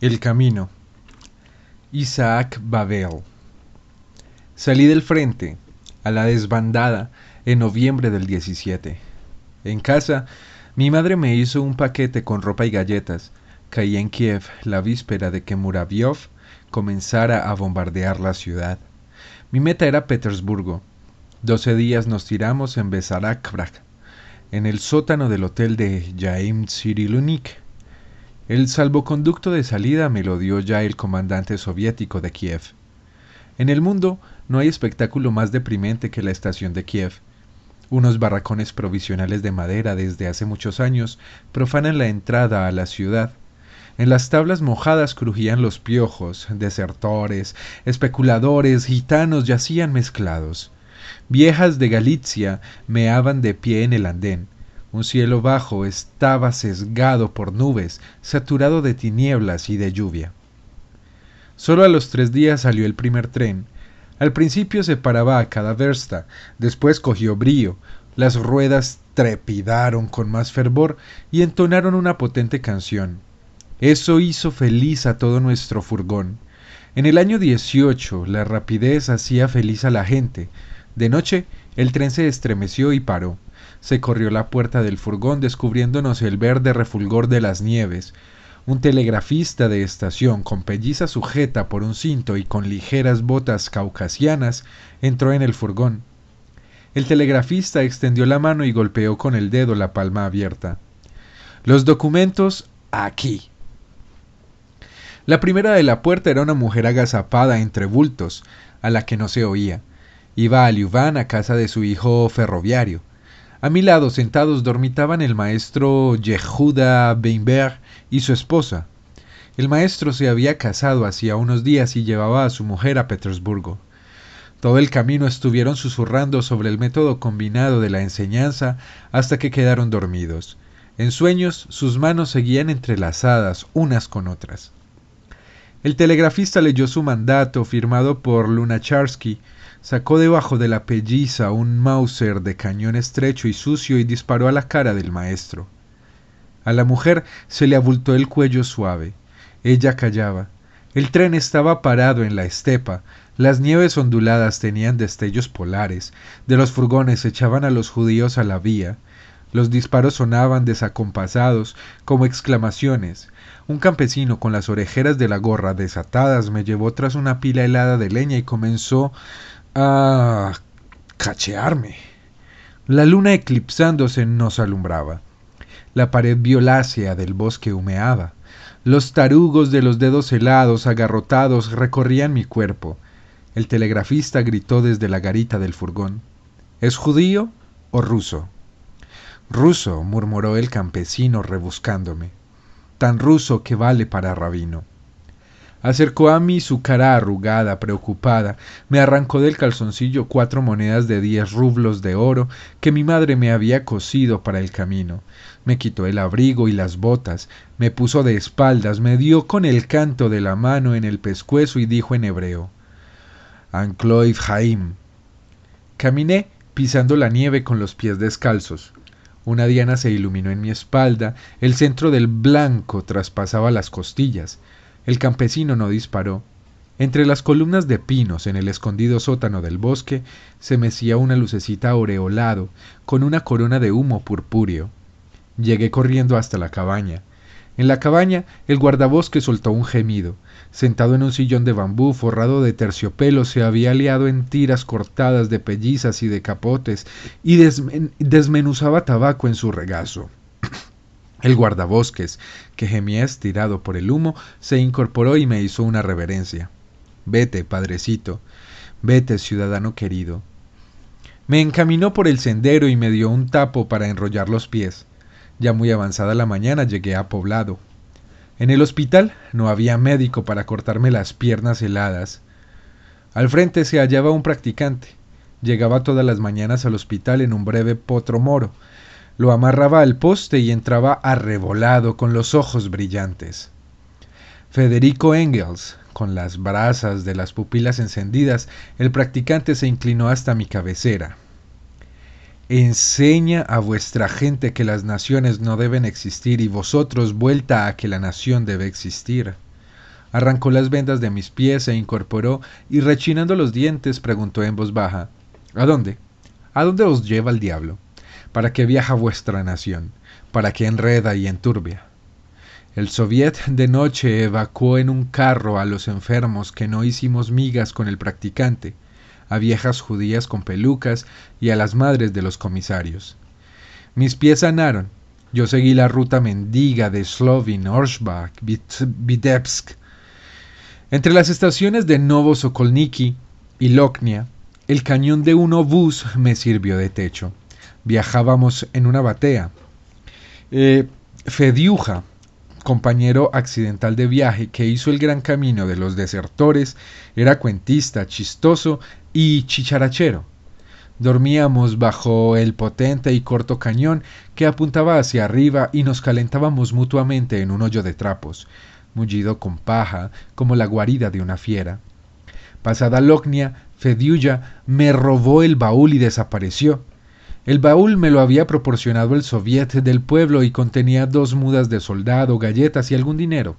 El camino. Isaac Babel. Salí del frente, a la desbandada, en noviembre del 17. En casa, mi madre me hizo un paquete con ropa y galletas. Caí en Kiev la víspera de que Muraviov comenzara a bombardear la ciudad. Mi meta era Petersburgo. Doce días nos tiramos en Besarakvrak, en el sótano del hotel de Jaim Cyrilunik el salvoconducto de salida me lo dio ya el comandante soviético de Kiev. En el mundo no hay espectáculo más deprimente que la estación de Kiev. Unos barracones provisionales de madera desde hace muchos años profanan la entrada a la ciudad. En las tablas mojadas crujían los piojos, desertores, especuladores, gitanos yacían mezclados. Viejas de Galicia meaban de pie en el andén, un cielo bajo estaba sesgado por nubes, saturado de tinieblas y de lluvia. Solo a los tres días salió el primer tren. Al principio se paraba a cada versta, después cogió brío, las ruedas trepidaron con más fervor y entonaron una potente canción. Eso hizo feliz a todo nuestro furgón. En el año 18 la rapidez hacía feliz a la gente. De noche el tren se estremeció y paró se corrió la puerta del furgón descubriéndonos el verde refulgor de las nieves. Un telegrafista de estación, con pelliza sujeta por un cinto y con ligeras botas caucasianas, entró en el furgón. El telegrafista extendió la mano y golpeó con el dedo la palma abierta. Los documentos aquí. La primera de la puerta era una mujer agazapada entre bultos, a la que no se oía. Iba a Liubán a casa de su hijo ferroviario. A mi lado, sentados, dormitaban el maestro Yehuda Beinberg y su esposa. El maestro se había casado hacía unos días y llevaba a su mujer a Petersburgo. Todo el camino estuvieron susurrando sobre el método combinado de la enseñanza hasta que quedaron dormidos. En sueños, sus manos seguían entrelazadas unas con otras. El telegrafista leyó su mandato firmado por Lunacharsky, Sacó debajo de la pelliza un Mauser de cañón estrecho y sucio y disparó a la cara del maestro. A la mujer se le abultó el cuello suave. Ella callaba. El tren estaba parado en la estepa, las nieves onduladas tenían destellos polares, de los furgones echaban a los judíos a la vía, los disparos sonaban desacompasados como exclamaciones. Un campesino con las orejeras de la gorra desatadas me llevó tras una pila helada de leña y comenzó a cachearme. La luna eclipsándose nos alumbraba. La pared violácea del bosque humeaba. Los tarugos de los dedos helados, agarrotados, recorrían mi cuerpo. El telegrafista gritó desde la garita del furgón. ¿Es judío o ruso? Ruso, murmuró el campesino rebuscándome. Tan ruso que vale para rabino. Acercó a mí su cara arrugada, preocupada, me arrancó del calzoncillo cuatro monedas de diez rublos de oro que mi madre me había cosido para el camino, me quitó el abrigo y las botas, me puso de espaldas, me dio con el canto de la mano en el pescuezo y dijo en hebreo Ancloif Jaim. Caminé pisando la nieve con los pies descalzos. Una diana se iluminó en mi espalda, el centro del blanco traspasaba las costillas. El campesino no disparó. Entre las columnas de pinos en el escondido sótano del bosque se mecía una lucecita aureolado, con una corona de humo purpúreo. Llegué corriendo hasta la cabaña. En la cabaña, el guardabosque soltó un gemido. Sentado en un sillón de bambú forrado de terciopelo, se había liado en tiras cortadas de pellizas y de capotes y desmenuzaba tabaco en su regazo. El guardabosques, que gemía estirado por el humo, se incorporó y me hizo una reverencia. Vete, padrecito. Vete, ciudadano querido. Me encaminó por el sendero y me dio un tapo para enrollar los pies. Ya muy avanzada la mañana llegué a Poblado. En el hospital no había médico para cortarme las piernas heladas. Al frente se hallaba un practicante. Llegaba todas las mañanas al hospital en un breve potro moro, lo amarraba al poste y entraba arrebolado con los ojos brillantes. Federico Engels, con las brasas de las pupilas encendidas, el practicante se inclinó hasta mi cabecera. Enseña a vuestra gente que las naciones no deben existir y vosotros vuelta a que la nación debe existir. Arrancó las vendas de mis pies, e incorporó y rechinando los dientes preguntó en voz baja ¿A dónde? ¿A dónde os lleva el diablo? para que viaja vuestra nación, para que enreda y enturbia. El soviet de noche evacuó en un carro a los enfermos que no hicimos migas con el practicante, a viejas judías con pelucas y a las madres de los comisarios. Mis pies sanaron. Yo seguí la ruta mendiga de Slovin, Orsbach, Vitebsk. Entre las estaciones de Novo Sokolniki y Loknia, el cañón de un obús me sirvió de techo viajábamos en una batea. Eh, Fediuja, compañero accidental de viaje que hizo el gran camino de los desertores, era cuentista, chistoso y chicharachero. Dormíamos bajo el potente y corto cañón que apuntaba hacia arriba y nos calentábamos mutuamente en un hoyo de trapos, mullido con paja como la guarida de una fiera. Pasada Locnia, Fediuja me robó el baúl y desapareció. El baúl me lo había proporcionado el soviet del pueblo y contenía dos mudas de soldado, galletas y algún dinero.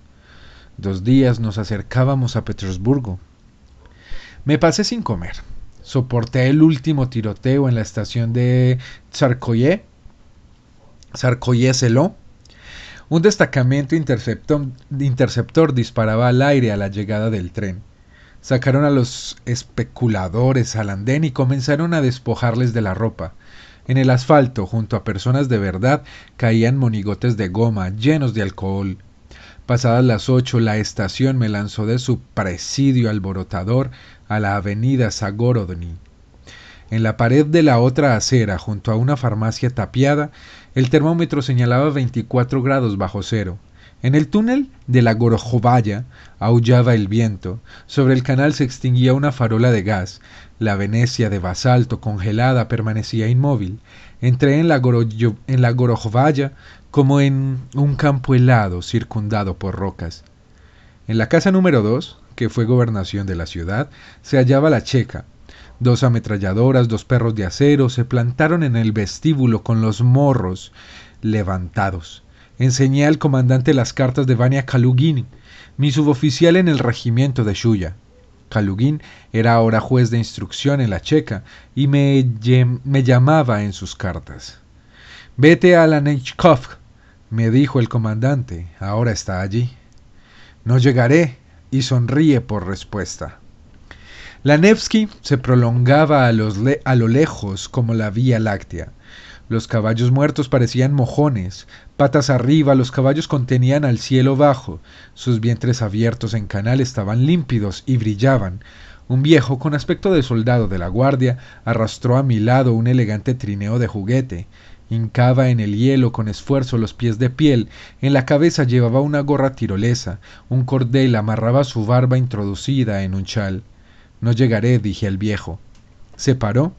Dos días nos acercábamos a Petersburgo. Me pasé sin comer. Soporté el último tiroteo en la estación de Tsarkoye. se lo. Un destacamento interceptor disparaba al aire a la llegada del tren. Sacaron a los especuladores al andén y comenzaron a despojarles de la ropa. En el asfalto, junto a personas de verdad, caían monigotes de goma llenos de alcohol. Pasadas las ocho, la estación me lanzó de su presidio alborotador a la avenida Zagorodny. En la pared de la otra acera, junto a una farmacia tapiada, el termómetro señalaba 24 grados bajo cero. En el túnel de la Gorojovaya aullaba el viento, sobre el canal se extinguía una farola de gas, la Venecia de basalto congelada permanecía inmóvil. Entré en la, Gorojovaya como en un campo helado circundado por rocas. En la casa número dos, que fue gobernación de la ciudad, se hallaba la checa, Dos ametralladoras, dos perros de acero se plantaron en el vestíbulo con los morros levantados enseñé al comandante las cartas de Vania Kalugin, mi suboficial en el regimiento de Shuya. Kalugin era ahora juez de instrucción en la Checa y me, me llamaba en sus cartas. Vete a la Nechkov, me dijo el comandante, ahora está allí. No llegaré, y sonríe por respuesta. La Nevsky se prolongaba a lo lejos como la Vía Láctea. Los caballos muertos parecían mojones, patas arriba los caballos contenían al cielo bajo, sus vientres abiertos en canal estaban límpidos y brillaban. Un viejo con aspecto de soldado de la guardia arrastró a mi lado un elegante trineo de juguete. Hincaba en el hielo con esfuerzo los pies de piel, en la cabeza llevaba una gorra tirolesa, un cordel amarraba su barba introducida en un chal. No llegaré, dije al viejo. Se paró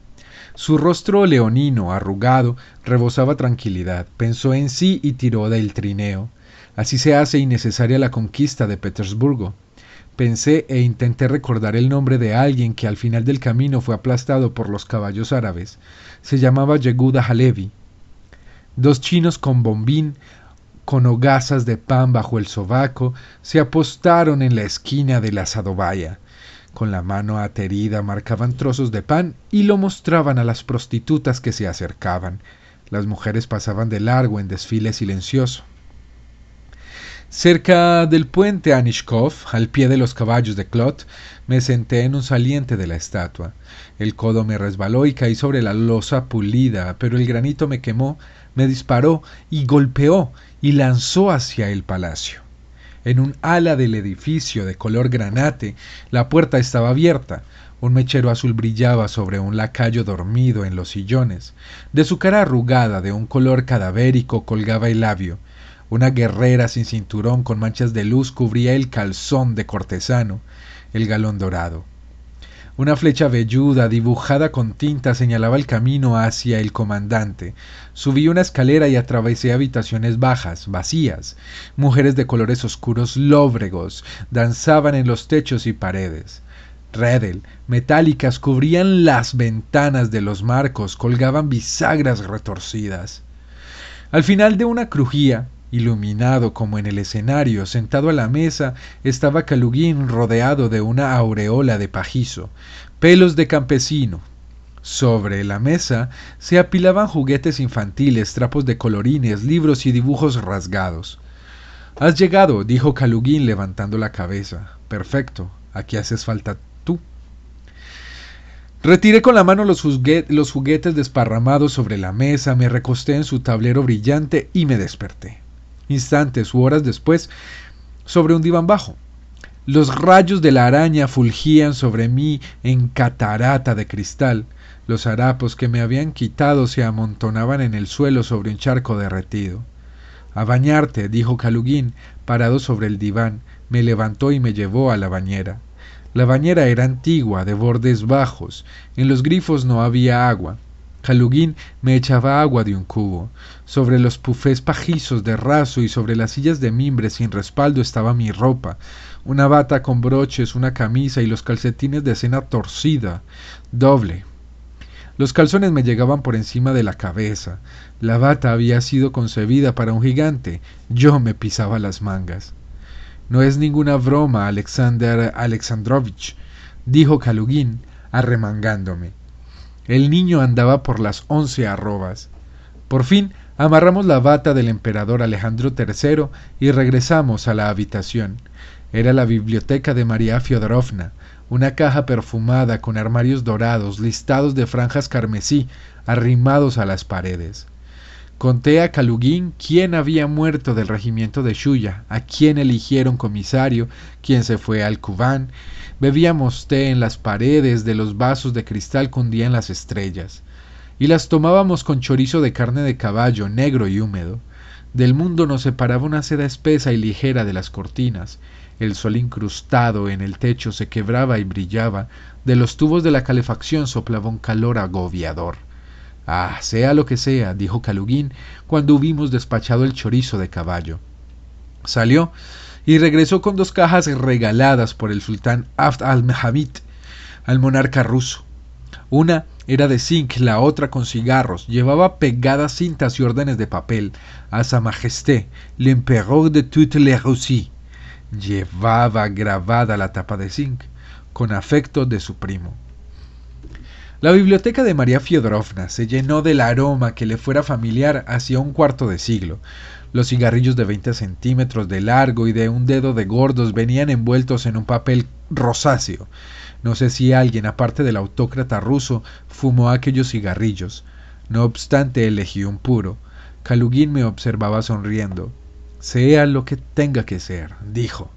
su rostro leonino, arrugado, rebosaba tranquilidad. Pensó en sí y tiró del trineo. Así se hace innecesaria la conquista de Petersburgo. Pensé e intenté recordar el nombre de alguien que al final del camino fue aplastado por los caballos árabes. Se llamaba Yeguda Halevi. Dos chinos con bombín, con hogazas de pan bajo el sobaco, se apostaron en la esquina de la Sadovaya con la mano aterida marcaban trozos de pan y lo mostraban a las prostitutas que se acercaban. Las mujeres pasaban de largo en desfile silencioso. Cerca del puente Anishkov, al pie de los caballos de Clot, me senté en un saliente de la estatua. El codo me resbaló y caí sobre la losa pulida, pero el granito me quemó, me disparó y golpeó y lanzó hacia el palacio. En un ala del edificio de color granate, la puerta estaba abierta. Un mechero azul brillaba sobre un lacayo dormido en los sillones. De su cara arrugada, de un color cadavérico, colgaba el labio. Una guerrera sin cinturón con manchas de luz cubría el calzón de cortesano, el galón dorado. Una flecha velluda dibujada con tinta señalaba el camino hacia el comandante. Subí una escalera y atravesé habitaciones bajas, vacías. Mujeres de colores oscuros lóbregos danzaban en los techos y paredes. Redel, metálicas, cubrían las ventanas de los marcos, colgaban bisagras retorcidas. Al final de una crujía, Iluminado como en el escenario, sentado a la mesa, estaba Calugín rodeado de una aureola de pajizo, pelos de campesino. Sobre la mesa se apilaban juguetes infantiles, trapos de colorines, libros y dibujos rasgados. Has llegado, dijo Calugín levantando la cabeza. Perfecto, aquí haces falta tú. Retiré con la mano los, juguetes desparramados sobre la mesa, me recosté en su tablero brillante y me desperté. Instantes u horas después, sobre un diván bajo. Los rayos de la araña fulgían sobre mí en catarata de cristal. Los harapos que me habían quitado se amontonaban en el suelo sobre un charco derretido. A bañarte, dijo caluguín parado sobre el diván, me levantó y me llevó a la bañera. La bañera era antigua, de bordes bajos, en los grifos no había agua, Kalugin me echaba agua de un cubo. Sobre los pufés pajizos de raso y sobre las sillas de mimbre sin respaldo estaba mi ropa, una bata con broches, una camisa y los calcetines de cena torcida, doble. Los calzones me llegaban por encima de la cabeza. La bata había sido concebida para un gigante. Yo me pisaba las mangas. No es ninguna broma, Alexander Alexandrovich, dijo Kalugin, arremangándome. El niño andaba por las once arrobas. Por fin amarramos la bata del emperador Alejandro III y regresamos a la habitación. Era la biblioteca de María Fiodorovna, una caja perfumada con armarios dorados listados de franjas carmesí arrimados a las paredes. Conté a Calugín quién había muerto del regimiento de Shuya, a quién eligieron comisario, quién se fue al cubán. Bebíamos té en las paredes de los vasos de cristal que las estrellas. Y las tomábamos con chorizo de carne de caballo, negro y húmedo. Del mundo nos separaba una seda espesa y ligera de las cortinas. El sol incrustado en el techo se quebraba y brillaba. De los tubos de la calefacción soplaba un calor agobiador ah sea lo que sea dijo Calugín cuando hubimos despachado el chorizo de caballo. Salió y regresó con dos cajas regaladas por el sultán Abd al mehabit al monarca ruso. Una era de zinc, la otra con cigarros. Llevaba pegadas cintas y órdenes de papel. A Sa Majesté, l'Empereur de toute la Russie. Llevaba grabada la tapa de zinc, con afecto de su primo. La biblioteca de María Fiodorovna se llenó del aroma que le fuera familiar hacía un cuarto de siglo. Los cigarrillos de 20 centímetros de largo y de un dedo de gordos venían envueltos en un papel rosáceo. No sé si alguien, aparte del autócrata ruso, fumó aquellos cigarrillos. No obstante, elegí un puro. Kalugin me observaba sonriendo. Sea lo que tenga que ser, dijo.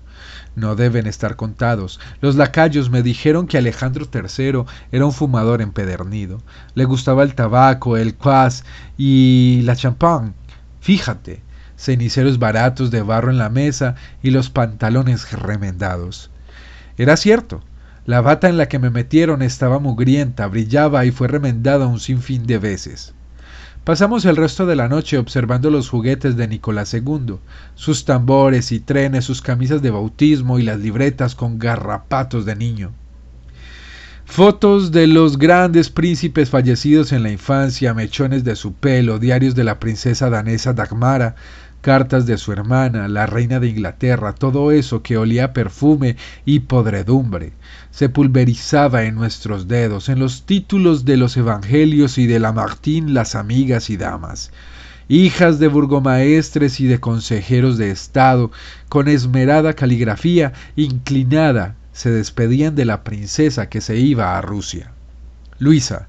No deben estar contados. Los lacayos me dijeron que Alejandro III era un fumador empedernido. Le gustaba el tabaco, el quas y la champán. Fíjate, ceniceros baratos de barro en la mesa y los pantalones remendados. Era cierto. La bata en la que me metieron estaba mugrienta, brillaba y fue remendada un sinfín de veces. Pasamos el resto de la noche observando los juguetes de Nicolás II, sus tambores y trenes, sus camisas de bautismo y las libretas con garrapatos de niño. Fotos de los grandes príncipes fallecidos en la infancia, mechones de su pelo, diarios de la princesa danesa Dagmara, cartas de su hermana, la reina de Inglaterra, todo eso que olía perfume y podredumbre, se pulverizaba en nuestros dedos, en los títulos de los evangelios y de Martín, las amigas y damas hijas de burgomaestres y de consejeros de Estado, con esmerada caligrafía inclinada, se despedían de la princesa que se iba a Rusia. Luisa,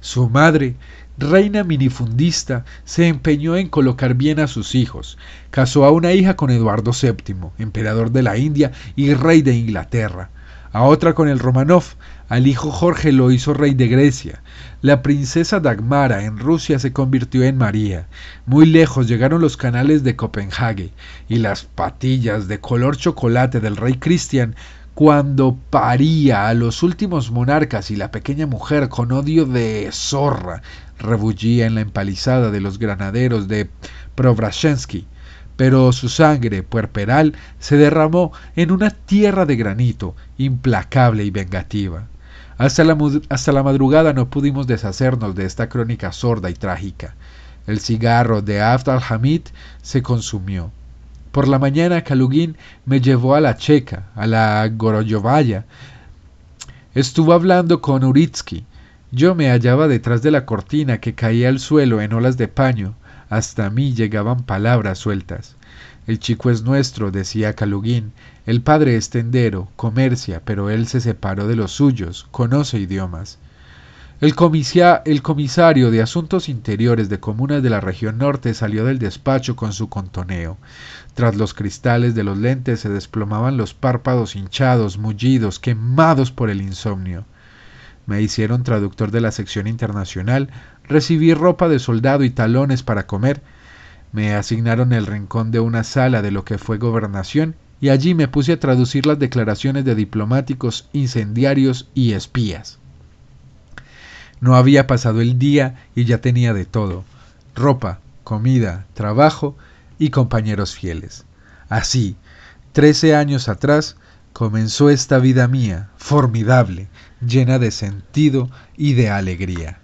su madre, reina minifundista, se empeñó en colocar bien a sus hijos. Casó a una hija con Eduardo VII, emperador de la India y rey de Inglaterra, a otra con el Romanov, al hijo Jorge lo hizo rey de Grecia. La princesa Dagmara en Rusia se convirtió en María. Muy lejos llegaron los canales de Copenhague, y las patillas de color chocolate del rey Cristian cuando paría a los últimos monarcas y la pequeña mujer con odio de zorra rebullía en la empalizada de los granaderos de Provrashensky, pero su sangre puerperal se derramó en una tierra de granito, implacable y vengativa. Hasta la, hasta la madrugada no pudimos deshacernos de esta crónica sorda y trágica. El cigarro de Abd al-Hamid se consumió. Por la mañana Kalugin me llevó a la Checa, a la Goroyovaya. Estuvo hablando con Uritsky. Yo me hallaba detrás de la cortina que caía al suelo en olas de paño. Hasta mí llegaban palabras sueltas. El chico es nuestro, decía Kalugin. El padre es tendero, comercia, pero él se separó de los suyos, conoce idiomas. El, comisario de Asuntos Interiores de Comunas de la región norte salió del despacho con su contoneo. Tras los cristales de los lentes se desplomaban los párpados hinchados, mullidos, quemados por el insomnio. Me hicieron traductor de la sección internacional, recibí ropa de soldado y talones para comer, me asignaron el rincón de una sala de lo que fue gobernación y allí me puse a traducir las declaraciones de diplomáticos, incendiarios y espías. No había pasado el día y ya tenía de todo, ropa, comida, trabajo y compañeros fieles. Así, trece años atrás, comenzó esta vida mía, formidable, llena de sentido y de alegría.